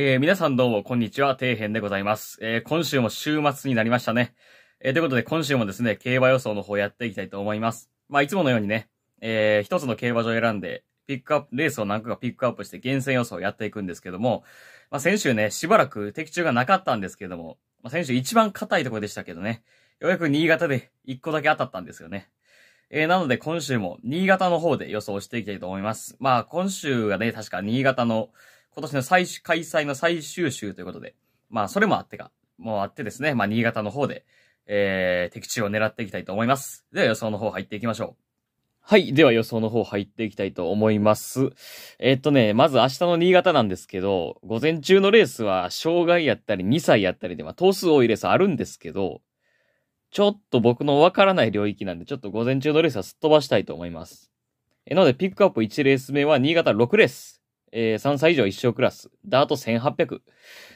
えー、皆さんどうも、こんにちは、底辺でございます。えー、今週も週末になりましたね。えー、ということで、今週もですね、競馬予想の方やっていきたいと思います。まあ、いつものようにね、えー、一つの競馬場を選んで、ピックアップ、レースを何個かピックアップして厳選予想をやっていくんですけども、まあ、先週ね、しばらく的中がなかったんですけども、まあ、先週一番硬いところでしたけどね、ようやく新潟で一個だけ当たったんですよね。えー、なので今週も新潟の方で予想していきたいと思います。まあ、今週がね、確か新潟の、今年の最終、開催の最終週ということで、まあ、それもあってか、もうあってですね、まあ、新潟の方で、えー、敵地を狙っていきたいと思います。では予想の方入っていきましょう。はい。では予想の方入っていきたいと思います。えー、っとね、まず明日の新潟なんですけど、午前中のレースは障害やったり2歳やったりで、まあ、頭数多いレースあるんですけど、ちょっと僕のわからない領域なんで、ちょっと午前中のレースはすっ飛ばしたいと思います。えので、ピックアップ1レース目は新潟6レース。えー、3歳以上一生クラス、ダート1800、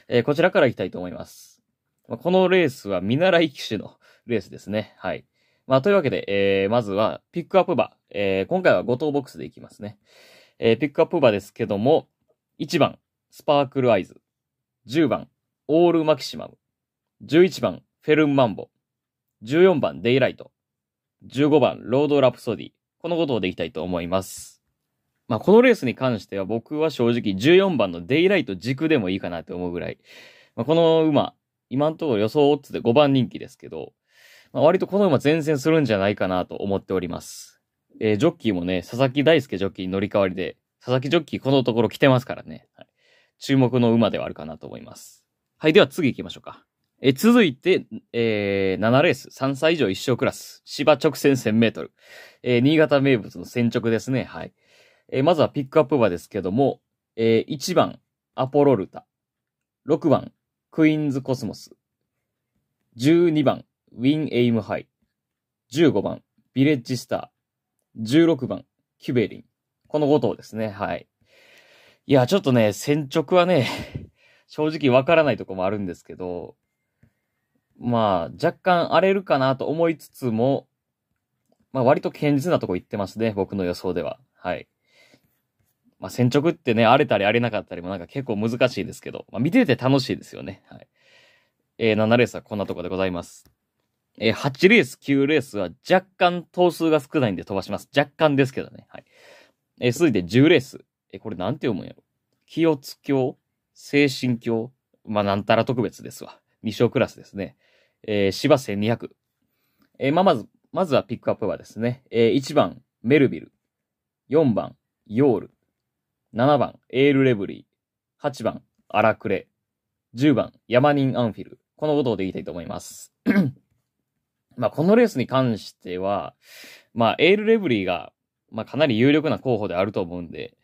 えー、こちらから行きたいと思います。まあ、このレースは見習い騎手のレースですね。はい。まあ、というわけで、えー、まずは、ピックアップ馬、えー、今回は5等ボックスでいきますね。えー、ピックアップ馬ですけども、1番、スパークルアイズ、10番、オールマキシマム、11番、フェルンマンボ、14番、デイライト、15番、ロードラプソディ、このことをできたいと思います。まあ、このレースに関しては僕は正直14番のデイライト軸でもいいかなって思うぐらい、まあ、この馬、今んところ予想オッズで5番人気ですけど、まあ、割とこの馬前線するんじゃないかなと思っております。えー、ジョッキーもね、佐々木大輔ジョッキーに乗り換わりで、佐々木ジョッキーこのところ来てますからね、はい、注目の馬ではあるかなと思います。はい、では次行きましょうか。え続いて、えー、7レース、3歳以上1勝クラス、芝直線1000メートル、えー、新潟名物の先直ですね、はい。えー、まずはピックアップ馬ですけども、えー、1番、アポロルタ。6番、クイーンズコスモス。12番、ウィン・エイム・ハイ。15番、ビレッジ・スター。16番、キュベリン。この5頭ですね。はい。いや、ちょっとね、先直はね、正直わからないとこもあるんですけど、まあ、若干荒れるかなと思いつつも、まあ割と堅実なとこ行ってますね、僕の予想では。はい。まあ、先直ってね、荒れたり荒れなかったりもなんか結構難しいですけど、まあ、見てて楽しいですよね。はい。えー、7レースはこんなとこでございます。えー、8レース、9レースは若干頭数が少ないんで飛ばします。若干ですけどね。はい。えー、続いて10レース。えー、これなんて読むんやろ清津教精神教まあ、なんたら特別ですわ。2章クラスですね。えー、芝1200。えー、まあ、まず、まずはピックアップはですね。えー、1番、メルビル。4番、ヨール。7番、エール・レブリー。8番、アラクレ。10番、ヤマニン・アンフィル。このことをでいきたいと思います。まあ、このレースに関しては、まあ、エール・レブリーが、まあ、かなり有力な候補であると思うんで、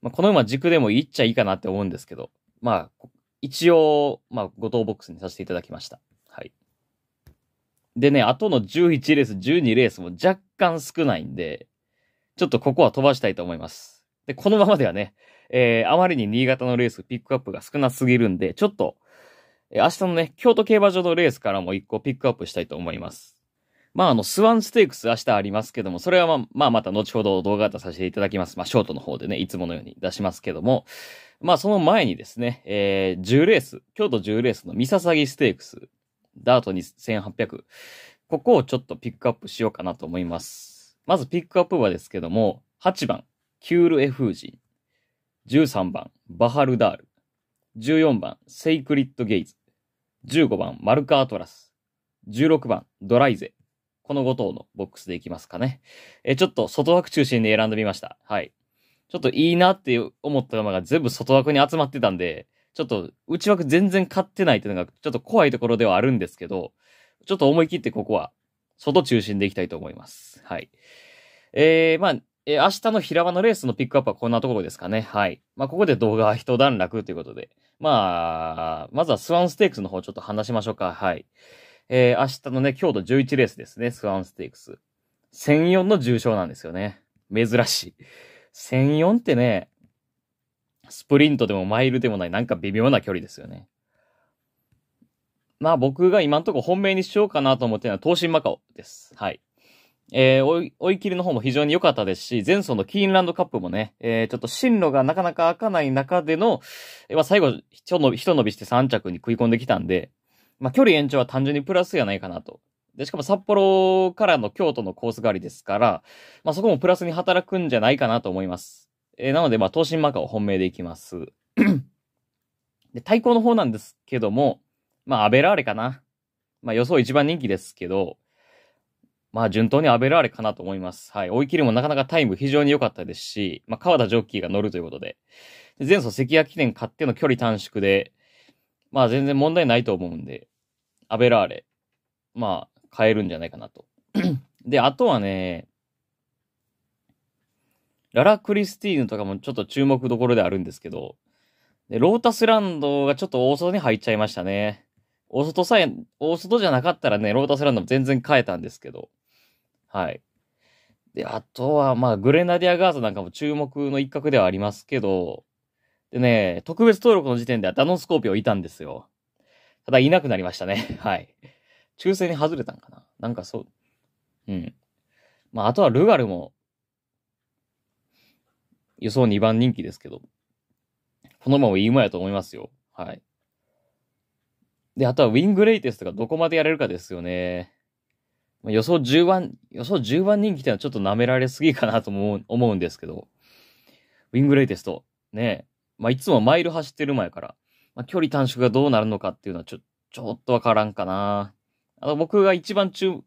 まあ、この馬軸でもいっちゃいいかなって思うんですけど、まあ、一応、まあ、後藤ボックスにさせていただきました。はい。でね、あとの11レース、12レースも若干少ないんで、ちょっとここは飛ばしたいと思います。で、このままではね、えー、あまりに新潟のレースピックアップが少なすぎるんで、ちょっと、えー、明日のね、京都競馬場のレースからも一個ピックアップしたいと思います。まあ、あの、スワンステークス明日ありますけども、それはまあ、まあ、また後ほど動画出させていただきます。まあ、ショートの方でね、いつものように出しますけども、まあ、その前にですね、えー、10レース、京都10レースのミササギステークス、ダート2800、ここをちょっとピックアップしようかなと思います。まずピックアップはですけども、8番、キュール・エフージン。13番、バハルダール。14番、セイクリッド・ゲイズ。15番、マルカ・アトラス。16番、ドライゼ。この5頭のボックスでいきますかね。え、ちょっと外枠中心で選んでみました。はい。ちょっといいなって思った馬が全部外枠に集まってたんで、ちょっと内枠全然買ってないっていうのがちょっと怖いところではあるんですけど、ちょっと思い切ってここは外中心でいきたいと思います。はい。えー、まあ、え明日の平場のレースのピックアップはこんなところですかね。はい。まあ、ここで動画は一段落ということで。まあ、まずはスワンステークスの方ちょっと話しましょうか。はい。えー、明日のね、日都11レースですね。スワンステークス。1004の重賞なんですよね。珍しい。1004ってね、スプリントでもマイルでもない、なんか微妙な距離ですよね。まあ僕が今んとこ本命にしようかなと思ってるのは、東進マカオです。はい。えー、追い、追い切りの方も非常に良かったですし、前走のキーンランドカップもね、えー、ちょっと進路がなかなか開かない中での、えー、まあ、最後、一伸び、伸びして3着に食い込んできたんで、まあ、距離延長は単純にプラスやないかなと。で、しかも札幌からの京都のコース狩りですから、まあ、そこもプラスに働くんじゃないかなと思います。えー、なので、まあ、東進マカを本命でいきます。で、対抗の方なんですけども、まあ、アベラーレかな。まあ、予想一番人気ですけど、まあ順当にアベラーレかなと思います。はい。追い切りもなかなかタイム非常に良かったですし、まあ川田ジョッキーが乗るということで。で前走関谷記念買っての距離短縮で、まあ全然問題ないと思うんで、アベラーレ、まあ買えるんじゃないかなと。で、あとはね、ララ・クリスティーヌとかもちょっと注目どころであるんですけど、でロータスランドがちょっと大外に入っちゃいましたね。大外さえ、大外じゃなかったらね、ロータスランドも全然変えたんですけど、はい。で、あとは、まあ、グレナディアガーズなんかも注目の一角ではありますけど、でね、特別登録の時点ではダノンスコーピオいたんですよ。ただ、いなくなりましたね。はい。抽選に外れたんかななんかそう。うん。まあ、あとはルガルも、予想2番人気ですけど、このままいい馬やと思いますよ。はい。で、あとはウィングレイテストがどこまでやれるかですよね。予想10番、予想10番人気ってのはちょっと舐められすぎかなと思う思うんですけど、ウィングレイテスト、ね、まあ、いつもマイル走ってる前から、まあ、距離短縮がどうなるのかっていうのはちょ、ちょっとわからんかな。あと僕が一番中、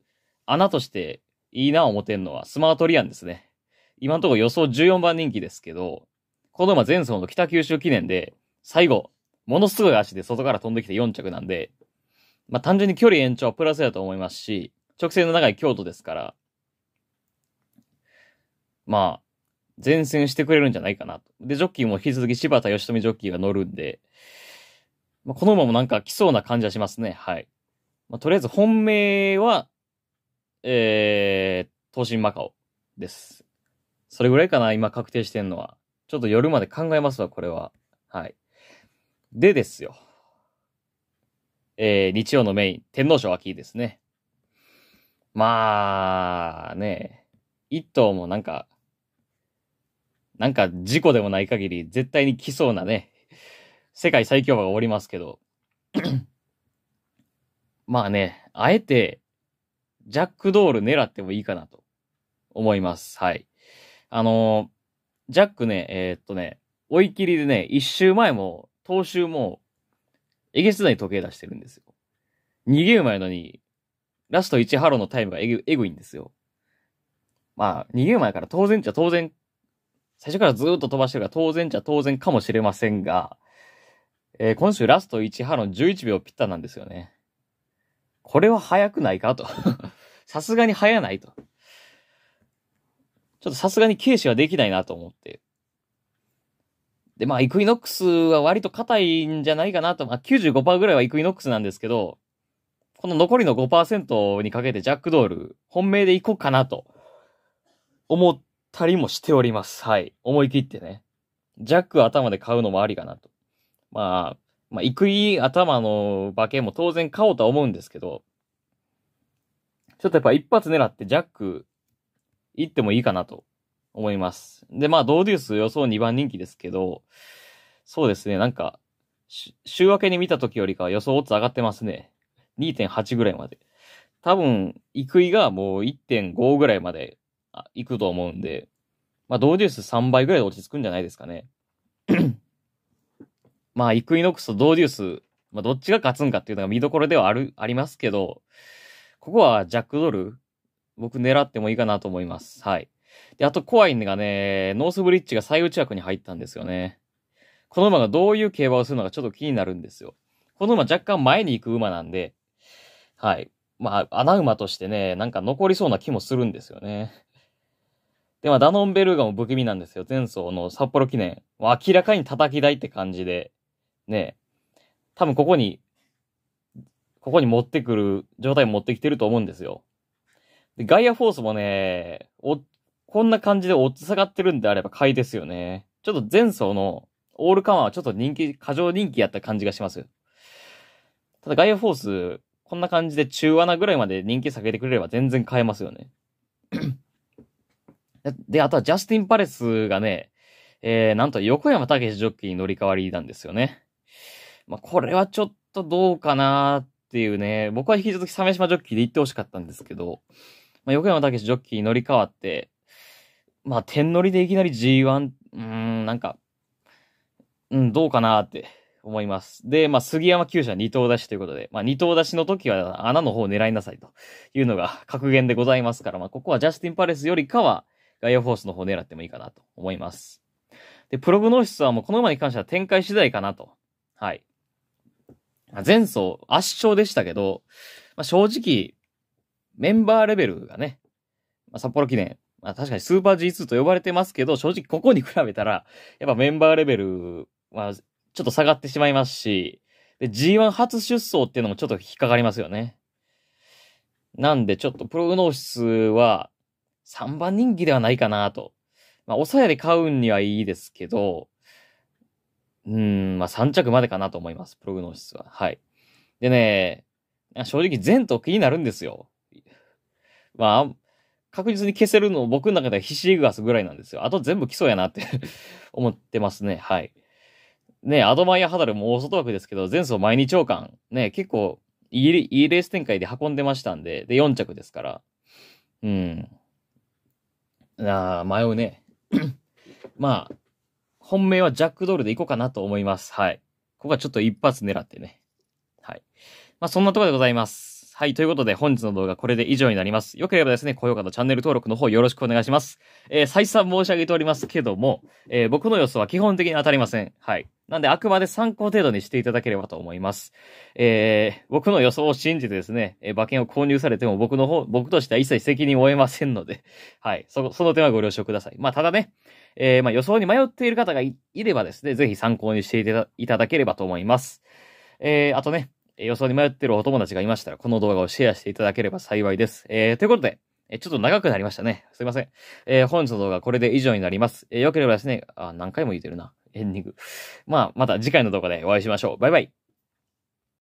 穴としていいな思てんのはスマートリアンですね。今のところ予想14番人気ですけど、この馬前走の北九州記念で、最後、ものすごい足で外から飛んできて4着なんで、まあ単純に距離延長プラスだと思いますし、直線の長い京都ですから、まあ、前線してくれるんじゃないかなと。で、ジョッキーも引き続き柴田義富ジョッキーが乗るんで、まあ、この馬もなんか来そうな感じはしますね。はい。まあ、とりあえず本命は、えー、東進マカオです。それぐらいかな、今確定してんのは。ちょっと夜まで考えますわ、これは。はい。でですよ。えー、日曜のメイン、天皇賞秋ですね。まあ、ね、一頭もなんか、なんか事故でもない限り絶対に来そうなね、世界最強馬がおりますけど。まあね、あえて、ジャックドール狙ってもいいかなと思います。はい。あのー、ジャックね、えー、っとね、追い切りでね、一周前も、踏襲も、えげつない時計出してるんですよ。逃げる前のに、ラスト1ハロのタイムがえぐえぐいんですよ。まあ、逃げる前から当然っちゃ当然、最初からずっと飛ばしてるから当然っちゃ当然かもしれませんが、えー、今週ラスト1ハロン11秒ピッタなんですよね。これは早くないかと。さすがに早ないと。ちょっとさすがに軽視はできないなと思って。で、まあ、イクイノックスは割と硬いんじゃないかなと。まあ、95%ぐらいはイクイノックスなんですけど、この残りの5%にかけてジャックドール、本命で行こうかなと、思ったりもしております。はい。思い切ってね。ジャック頭で買うのもありかなと。まあ、まあ、くいい頭の馬券も当然買おうとは思うんですけど、ちょっとやっぱ一発狙ってジャック行ってもいいかなと思います。で、まあ、ドーデュース予想2番人気ですけど、そうですね、なんか、週明けに見た時よりかは予想オッズ上がってますね。2.8ぐらいまで。多分、イイがもう1.5ぐらいまで行くと思うんで、まあ、ドーデュース3倍ぐらいで落ち着くんじゃないですかね。まあ、イクイノックスとドーデュース、まあ、どっちが勝つんかっていうのが見どころではある、ありますけど、ここはジャックドル、僕狙ってもいいかなと思います。はい。で、あと怖いのがね、ノースブリッジが最内枠に入ったんですよね。この馬がどういう競馬をするのかちょっと気になるんですよ。この馬若干前に行く馬なんで、はい。まあ、穴馬としてね、なんか残りそうな気もするんですよね。で、まあ、ダノンベルーガも不気味なんですよ。前走の札幌記念。明らかに叩き台って感じで、ね、多分ここに、ここに持ってくる、状態持ってきてると思うんですよ。で、ガイアフォースもね、お、こんな感じで落っ下がってるんであれば買いですよね。ちょっと前走のオールカマーはちょっと人気、過剰人気やった感じがします。ただガイアフォース、こんな感じで中穴ぐらいまで人気下げてくれれば全然買えますよね。で、あとはジャスティン・パレスがね、えー、なんと横山武史ジョッキーに乗り換わりなんですよね。まあ、これはちょっとどうかなっていうね、僕は引き続き鮫島ジョッキーで行ってほしかったんですけど、まあ、横山武史ジョッキーに乗り換わって、まあ、点乗りでいきなり G1、うん、なんか、うん、どうかなって。思います。で、まあ、杉山厩舎二頭出しということで、まあ、二頭出しの時は穴の方を狙いなさいというのが格言でございますから、まあ、ここはジャスティン・パレスよりかは、ガイアフォースの方を狙ってもいいかなと思います。で、プログノーシスはもうこの馬に関しては展開次第かなと。はい。前走圧勝でしたけど、まあ、正直、メンバーレベルがね、まあ、札幌記念、まあ、確かにスーパー G2 と呼ばれてますけど、正直ここに比べたら、やっぱメンバーレベルはちょっと下がってしまいますし、で、G1 初出走っていうのもちょっと引っかかりますよね。なんで、ちょっとプログノーシスは3番人気ではないかなと。まあ、抑えで買うにはいいですけど、うん、まあ3着までかなと思います、プログノーシスは。はい。でね、正直全と気になるんですよ。まあ、確実に消せるの僕の中ではヒシーグラスぐらいなんですよ。あと全部基礎やなって 思ってますね。はい。ね、アドマイヤ・ハダルも大外枠ですけど、前走毎日王冠、ね、結構いい、いいレース展開で運んでましたんで、で、4着ですから。うん。ああ、迷うね。まあ、本命はジャックドールでいこうかなと思います。はい。ここはちょっと一発狙ってね。はい。まあ、そんなところでございます。。はい。ということで、本日の動画これで以上になります。よければですね、高評価とチャンネル登録の方よろしくお願いします。えー、再三申し上げておりますけども、えー、僕の予想は基本的に当たりません。はい。なんで、あくまで参考程度にしていただければと思います。えー、僕の予想を信じてですね、えー、馬券を購入されても僕の方、僕としては一切責任を負えませんので、はい。そ、その点はご了承ください。まあ、ただね、えー、まあ、予想に迷っている方がいればですね、ぜひ参考にしていただければと思います。えー、あとね、予想に迷ってるお友達がいましたら、この動画をシェアしていただければ幸いです。えー、ということで、え、ちょっと長くなりましたね。すいません。えー、本日の動画はこれで以上になります。えー、よければですね、あ、何回も言うてるな。エンディング。まあ、また次回の動画でお会いしましょう。バイバイ。